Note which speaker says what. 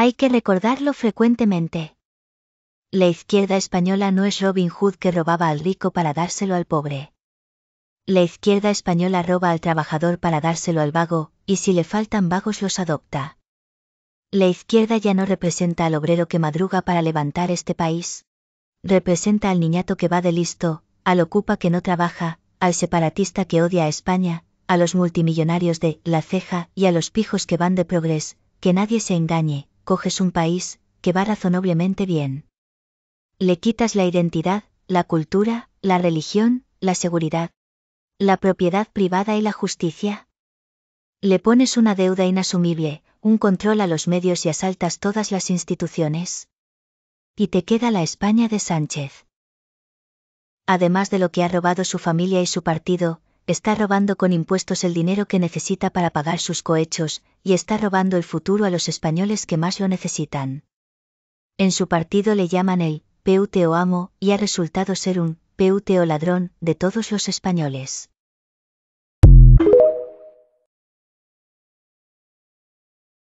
Speaker 1: Hay que recordarlo frecuentemente. La izquierda española no es Robin Hood que robaba al rico para dárselo al pobre. La izquierda española roba al trabajador para dárselo al vago, y si le faltan vagos los adopta. La izquierda ya no representa al obrero que madruga para levantar este país. Representa al niñato que va de listo, al ocupa que no trabaja, al separatista que odia a España, a los multimillonarios de la ceja y a los pijos que van de progres, que nadie se engañe, coges un país, que va razonablemente bien. Le quitas la identidad, la cultura, la religión, la seguridad, la propiedad privada y la justicia. Le pones una deuda inasumible, un control a los medios y asaltas todas las instituciones. Y te queda la España de Sánchez. Además de lo que ha robado su familia y su partido, está robando con impuestos el dinero que necesita para pagar sus cohechos, y está robando el futuro a los españoles que más lo necesitan. En su partido le llaman el PUTO amo y ha resultado ser un PUTO ladrón de todos los españoles.